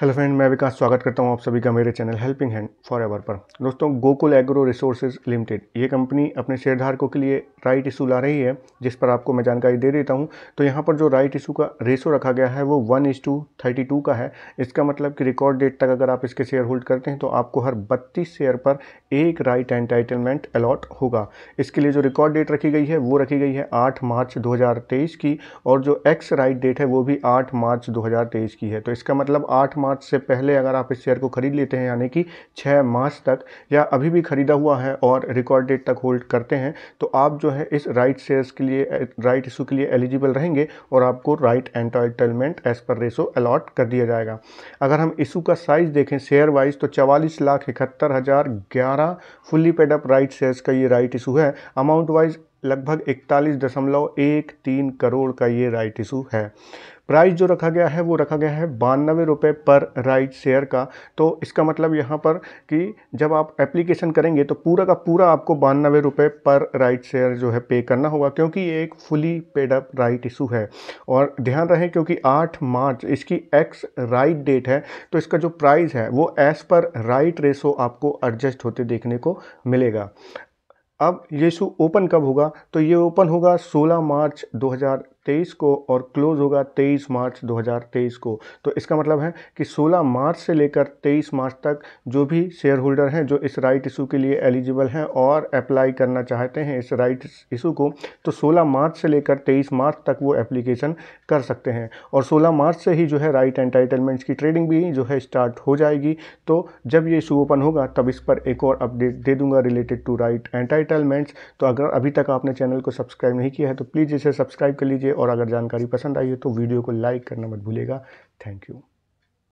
hello friend मैं विकास स्वागत करता हूं आप सभी का मेरे channel helping hand forever पर दोस्तों गोकुल एग्रो रिसोर्सेज लिमिटेड ये कंपनी अपने शेयरधारकों के लिए राइट इशू ला रही है जिस पर आपको मैं जानकारी दे देता हूं तो यहां पर जो राइट इशू का रेशो रखा गया है वो one is to thirty two का है इसका मतलब कि रिकॉर्ड डेट तक अगर आप इसके शेयर होल्ड करते हैं तो आपको हर बत्तीस शेयर पर एक राइट एंटाइटलमेंट अलॉट होगा इसके लिए जो रिकॉर्ड डेट रखी गई है वो रखी गई है आठ मार्च दो की और जो एक्स राइट डेट है वो भी आठ मार्च दो की है तो इसका मतलब आठ मार्च मार्च से पहले अगर आप इस शेयर को खरीद लेते हैं यानी कि 6 मार्च तक या अभी भी खरीदा हुआ है और रिकॉर्ड डेट तक होल्ड करते हैं तो आप जो है इस राइट शेयर्स के लिए राइट इशू के लिए एलिजिबल रहेंगे और आपको right entitlement as per ratio allot कर दिया जाएगा अगर हम इशू का साइज देखें शेयर वाइज तो चवालीस लाख इकहत्तर हज़ार ग्यारह फुल्ली पेडअप राइट शेयर्स का ये राइट इशू है अमाउंट वाइज लगभग इकतालीस दशमलव एक तीन करोड़ का ये राइट इशू है प्राइस जो रखा गया है वो रखा गया है बानवे रुपये पर राइट शेयर का तो इसका मतलब यहाँ पर कि जब आप एप्लीकेशन करेंगे तो पूरा का पूरा आपको बानवे रुपये पर राइट शेयर जो है पे करना होगा क्योंकि ये एक fully paid up right issue है और ध्यान रहे क्योंकि आठ मार्च इसकी एक्स राइट डेट है तो इसका जो प्राइस है वो एज पर राइट रेसो आपको एडजस्ट होते देखने को मिलेगा अब ये इशू ओपन कब होगा तो ये ओपन होगा 16 मार्च तेईस को और क्लोज होगा तेईस मार्च दो हज़ार तेईस को तो इसका मतलब है कि सोलह मार्च से लेकर तेईस मार्च तक जो भी शेयर होल्डर हैं जो इस राइट इशू के लिए एलिजिबल हैं और अप्लाई करना चाहते हैं इस राइट इशू को तो सोलह मार्च से लेकर तेईस मार्च तक वो एप्लीकेशन कर सकते हैं और सोलह मार्च से ही जो है राइट एंटाइटलमेंट्स की ट्रेडिंग भी जो है स्टार्ट हो जाएगी तो जब ये इशू ओपन होगा तब इस पर एक और अपडेट दे दूंगा रिलेटेड टू राइट एंटाइटलमेंट्स तो अगर अभी तक आपने चैनल को सब्सक्राइब नहीं किया है तो प्लीज़ इसे सब्सक्राइब कर लीजिए और अगर जानकारी पसंद आई है तो वीडियो को लाइक करना मत भूलेगा थैंक यू